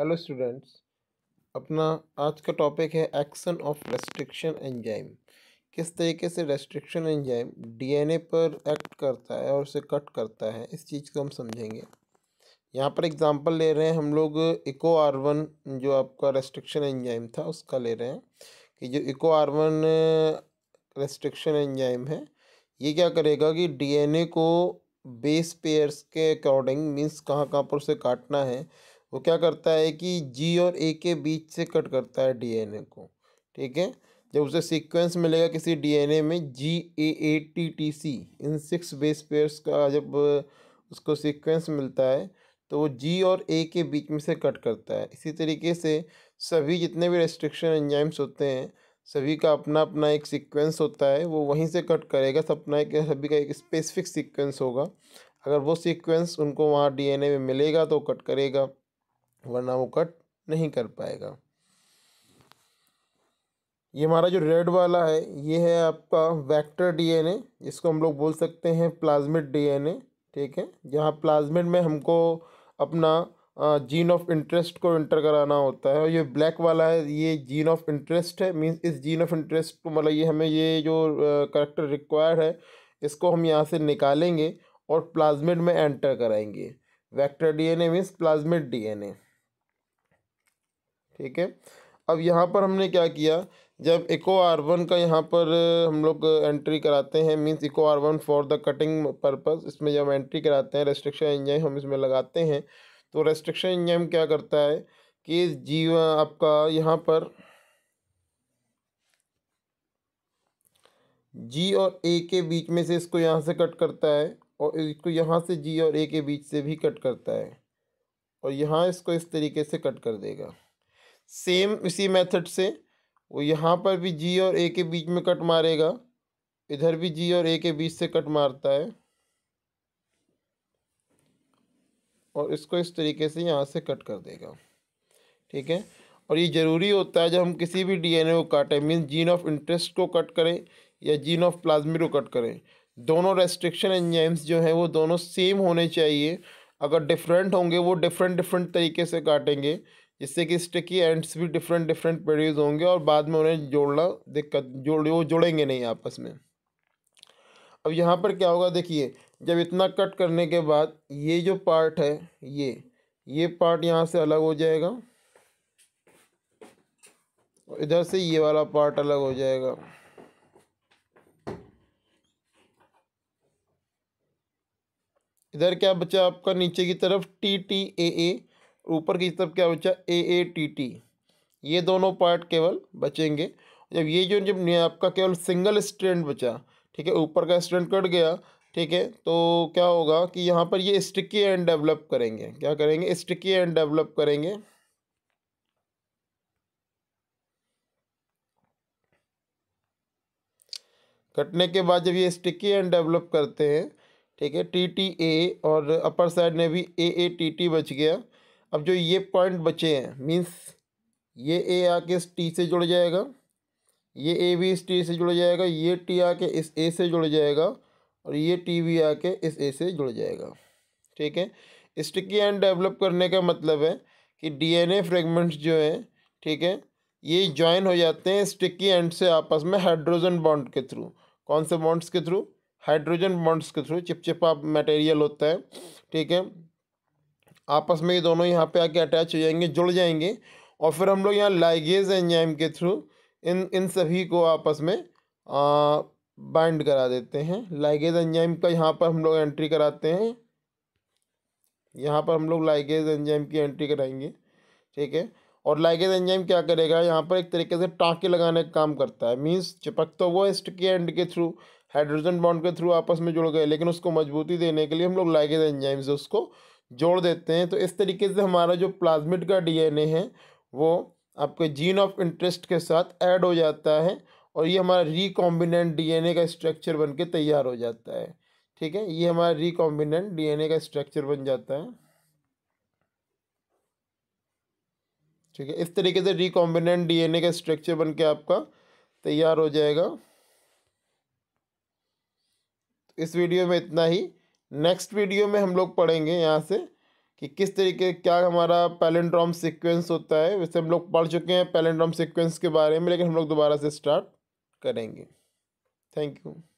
hello students अपना आज का टॉपिक है एक्शन ऑफ रेस्ट्रिक्शन एंजाइम किस तरीके से रेस्ट्रिक्शन एंजाइम डीएनए पर एक्ट करता है और उसे कट करता है इस चीज़ को हम समझेंगे यहाँ पर एग्जांपल ले रहे हैं हम लोग इको आर वन जो आपका रेस्ट्रिक्शन एंजाइम था उसका ले रहे हैं कि जो Eco R one restriction enzyme है ये क्या करेगा कि डी को बेस पेयर्स के अकॉर्डिंग मीन्स कहाँ कहाँ पर उसे काटना है वो क्या करता है कि जी और ए के बीच से कट करता है डीएनए को ठीक है जब उसे सीक्वेंस मिलेगा किसी डीएनए में G A A T T C इन सिक्स बेस पेयर्स का जब उसको सीक्वेंस मिलता है तो वो जी और ए के बीच में से कट करता है इसी तरीके से सभी जितने भी रेस्ट्रिक्शन एंजाइम्स होते हैं सभी का अपना अपना एक सीक्वेंस होता है वो वहीं से कट करेगा सब अपना एक सभी का एक स्पेसिफिक सीक्वेंस होगा अगर वो सीक्वेंस उनको वहाँ डीएनए में मिलेगा तो कट करेगा वरना वो कट नहीं कर पाएगा ये हमारा जो रेड वाला है ये है आपका वेक्टर डीएनए जिसको हम लोग बोल सकते हैं प्लाज्मिड डीएनए ठीक है जहाँ प्लाज्मिड में हमको अपना जीन ऑफ इंटरेस्ट को इंटर कराना होता है और ये ब्लैक वाला है ये जीन ऑफ इंटरेस्ट है मीन्स इस जीन ऑफ इंटरेस्ट को मतलब ये हमें ये जो करेक्टर रिक्वायर्ड है इसको हम यहाँ से निकालेंगे और प्लाज्मिड में एंटर कराएंगे vector DNA means plasmid DNA ठीक है अब यहाँ पर हमने क्या किया जब इको आर वन का यहाँ पर हम लोग एंट्री कराते हैं means Eco R one for the cutting purpose इसमें जब एंट्री कराते हैं रेस्ट्रिक्शन इंजाइम हम इसमें लगाते हैं तो रेस्ट्रिक्शन इंजाइम क्या करता है कि जीव आपका यहाँ पर जी और ए के बीच में से इसको यहाँ से कट करता है और इसको यहाँ से जी और ए के बीच से भी कट करता है और यहाँ इसको इस तरीके से कट कर देगा सेम इसी मेथड से वो यहाँ पर भी जी और ए के बीच में कट मारेगा इधर भी जी और ए के बीच से कट मारता है और इसको इस तरीके से यहाँ से कट कर देगा ठीक है और ये ज़रूरी होता है जब हम किसी भी डीएनए को काटें मीन जीन ऑफ इंटरेस्ट को कट करें या जीन ऑफ प्लाज्मी को कट करें दोनों रेस्ट्रिक्शन एंजाइम्स जो हैं वो दोनों सेम होने चाहिए अगर डिफरेंट होंगे वो डिफरेंट डिफरेंट तरीके से काटेंगे जिससे कि स्टिकी एंड्स भी डिफरेंट डिफरेंट प्रोड्यूज होंगे और बाद में उन्हें जोड़ना दिक्कत जोड़ वो जोड़ेंगे नहीं आपस में अब यहाँ पर क्या होगा देखिए जब इतना कट करने के बाद ये जो पार्ट है ये ये पार्ट यहाँ से अलग हो जाएगा इधर से ये वाला पार्ट अलग हो जाएगा इधर क्या बचा आपका नीचे की तरफ टी टी ए ए ऊपर की तरफ क्या बचा ए ए टी टी ये दोनों पार्ट केवल बचेंगे जब ये जो जब आपका केवल सिंगल स्टैंड बचा ठीक है ऊपर का स्टैंड कट गया ठीक है तो क्या होगा कि यहाँ पर ये स्टिकी एंड डेवलप करेंगे क्या करेंगे स्टिकी एंड डेवलप करेंगे कटने के बाद जब ये स्टिकी एंड डेवलप करते हैं ठीक है टी टी ए और अपर साइड में भी ए ए टी टी बच गया अब जो ये पॉइंट बचे हैं मीन्स ये ए आके इस टी से जुड़ जाएगा ये ए भी इस टी से जुड़ जाएगा ये टी आके इस ए से जुड़ जाएगा और ये टी भी आके इस ए से जुड़ जाएगा ठीक है स्टिकी एंड डेवलप करने का मतलब है कि डीएनए फ्रेगमेंट्स जो हैं ठीक है ये ज्वाइन हो जाते हैं स्टिकी एंड से आपस में हाइड्रोजन बॉन्ड के थ्रू कौन से बॉन्ड्स के थ्रू हाइड्रोजन बॉन्ड्स के थ्रू चिपचिपा मटेरियल होता है ठीक है आपस में ये दोनों यहाँ पे आके अटैच हो जाएंगे जुड़ जाएंगे और फिर हम लोग यहाँ लाइगेज एंजाइम के थ्रू इन इन सभी को आपस में बाइंड करा देते हैं लाइगेज एंजाइम का यहाँ पर हम लोग एंट्री कराते हैं यहाँ पर हम लोग लाइगेज एंजाइम की एंट्री कराएंगे ठीक है और लाइगेज एंजाइम क्या करेगा यहाँ पर एक तरीके से टाँके लगाने का काम करता है मीन्स चिपक तो वो के एंड के थ्रू हाइड्रोजन बॉन्ड के थ्रू आपस में जुड़ गए लेकिन उसको मजबूती देने के लिए हम लोग लाइगेज एंजाइम से उसको जोड़ देते हैं तो इस तरीके से हमारा जो प्लाज्मिड का डीएनए है वो आपके जीन ऑफ इंटरेस्ट के साथ ऐड हो जाता है और ये हमारा रिकॉम्बिनेंट डीएनए का स्ट्रक्चर बन के तैयार हो जाता है ठीक है ये हमारा रिकॉम्बिनेंट डीएनए का स्ट्रक्चर बन जाता है ठीक है इस तरीके से रिकॉम्बिनेंट डीएनए का स्ट्रक्चर बन के आपका तैयार हो जाएगा इस वीडियो में इतना ही नेक्स्ट वीडियो में हम लोग पढ़ेंगे यहाँ से कि किस तरीके क्या हमारा पैलेंड्रॉम सीक्वेंस होता है वैसे हम लोग पढ़ चुके हैं पैलेंड्रॉम सीक्वेंस के बारे में लेकिन हम लोग दोबारा से स्टार्ट करेंगे थैंक यू